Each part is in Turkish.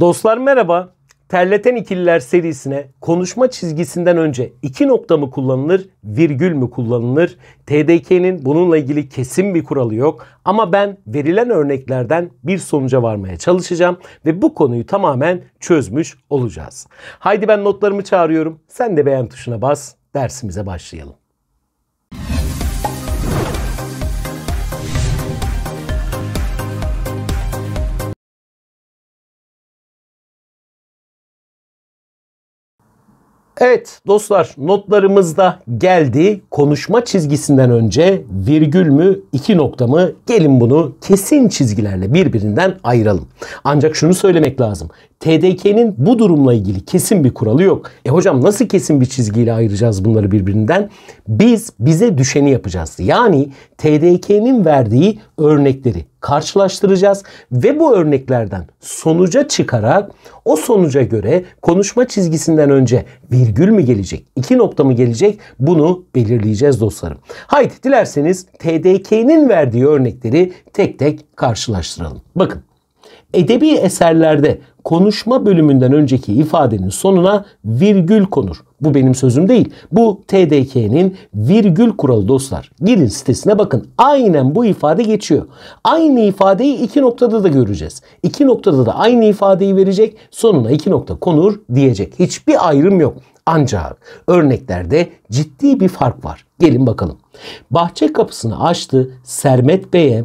Dostlar merhaba. Terleten ikililer serisine konuşma çizgisinden önce iki nokta mı kullanılır, virgül mü kullanılır? TDK'nin bununla ilgili kesin bir kuralı yok ama ben verilen örneklerden bir sonuca varmaya çalışacağım ve bu konuyu tamamen çözmüş olacağız. Haydi ben notlarımı çağırıyorum. Sen de beğen tuşuna bas. Dersimize başlayalım. Evet dostlar notlarımızda geldi. Konuşma çizgisinden önce virgül mü iki nokta mı gelin bunu kesin çizgilerle birbirinden ayıralım. Ancak şunu söylemek lazım. TDK'nin bu durumla ilgili kesin bir kuralı yok. E hocam nasıl kesin bir çizgiyle ayıracağız bunları birbirinden? Biz bize düşeni yapacağız. Yani TDK'nin verdiği örnekleri karşılaştıracağız ve bu örneklerden sonuca çıkarak o sonuca göre konuşma çizgisinden önce virgül mü gelecek, iki nokta mı gelecek bunu belirleyeceğiz dostlarım. Haydi dilerseniz TDK'nin verdiği örnekleri tek tek karşılaştıralım. Bakın Edebi eserlerde konuşma bölümünden önceki ifadenin sonuna virgül konur. Bu benim sözüm değil. Bu TDK'nin virgül kuralı dostlar. Girin sitesine bakın. Aynen bu ifade geçiyor. Aynı ifadeyi iki noktada da göreceğiz. İki noktada da aynı ifadeyi verecek. Sonuna iki nokta konur diyecek. Hiçbir ayrım yok. Ancak örneklerde ciddi bir fark var. Gelin bakalım. Bahçe kapısını açtı. Sermet Bey'e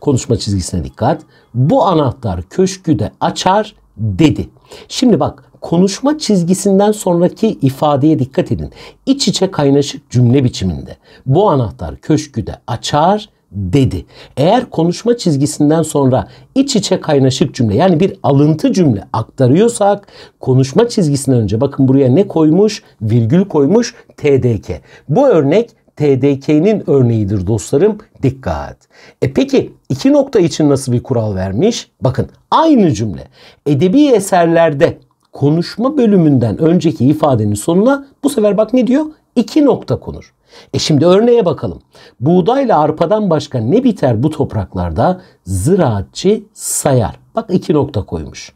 konuşma çizgisine dikkat. Bu anahtar köşkü de açar dedi. Şimdi bak konuşma çizgisinden sonraki ifadeye dikkat edin. İç içe kaynaşık cümle biçiminde. Bu anahtar köşkü de açar dedi. Eğer konuşma çizgisinden sonra iç içe kaynaşık cümle yani bir alıntı cümle aktarıyorsak konuşma çizgisinden önce bakın buraya ne koymuş? Virgül koymuş TDK. Bu örnek TDK'nin örneğidir dostlarım. Dikkat. E peki iki nokta için nasıl bir kural vermiş? Bakın aynı cümle. Edebi eserlerde konuşma bölümünden önceki ifadenin sonuna bu sefer bak ne diyor? İki nokta konur. E şimdi örneğe bakalım. Buğdayla arpadan başka ne biter bu topraklarda? Ziraatçı sayar. Bak iki nokta koymuş.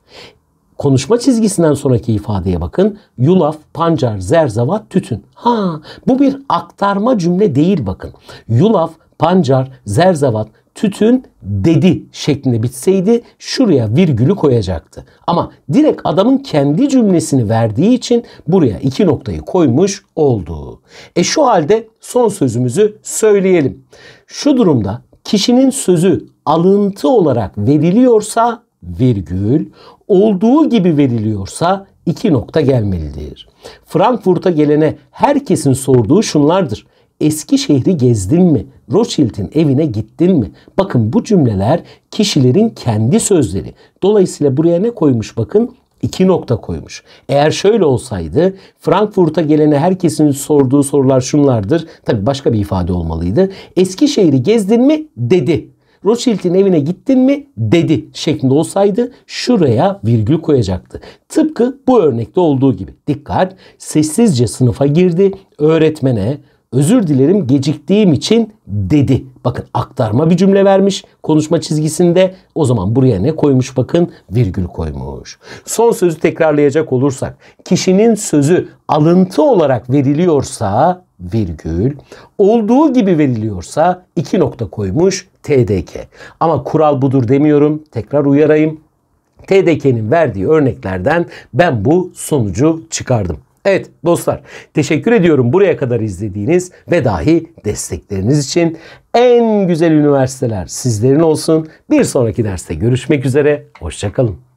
Konuşma çizgisinden sonraki ifadeye bakın. Yulaf, pancar, zerzavat, tütün. Ha bu bir aktarma cümle değil bakın. Yulaf, pancar, zerzavat, tütün dedi şeklinde bitseydi şuraya virgülü koyacaktı. Ama direkt adamın kendi cümlesini verdiği için buraya iki noktayı koymuş oldu. E şu halde son sözümüzü söyleyelim. Şu durumda kişinin sözü alıntı olarak veriliyorsa virgül olduğu gibi veriliyorsa iki nokta gelmelidir. Frankfurt'a gelene herkesin sorduğu şunlardır. Eski şehri gezdin mi? Rothschild'in evine gittin mi? Bakın bu cümleler kişilerin kendi sözleri. Dolayısıyla buraya ne koymuş bakın? iki nokta koymuş. Eğer şöyle olsaydı Frankfurt'a gelene herkesin sorduğu sorular şunlardır. Tabii başka bir ifade olmalıydı. Eski şehri gezdin mi dedi. Rothschild'in evine gittin mi dedi şeklinde olsaydı şuraya virgül koyacaktı. Tıpkı bu örnekte olduğu gibi. Dikkat sessizce sınıfa girdi. Öğretmene özür dilerim geciktiğim için dedi. Bakın aktarma bir cümle vermiş konuşma çizgisinde. O zaman buraya ne koymuş bakın virgül koymuş. Son sözü tekrarlayacak olursak kişinin sözü alıntı olarak veriliyorsa virgül olduğu gibi veriliyorsa iki nokta koymuş TDK. Ama kural budur demiyorum. Tekrar uyarayım. TDK'nin verdiği örneklerden ben bu sonucu çıkardım. Evet dostlar teşekkür ediyorum buraya kadar izlediğiniz ve dahi destekleriniz için. En güzel üniversiteler sizlerin olsun. Bir sonraki derste görüşmek üzere. Hoşçakalın.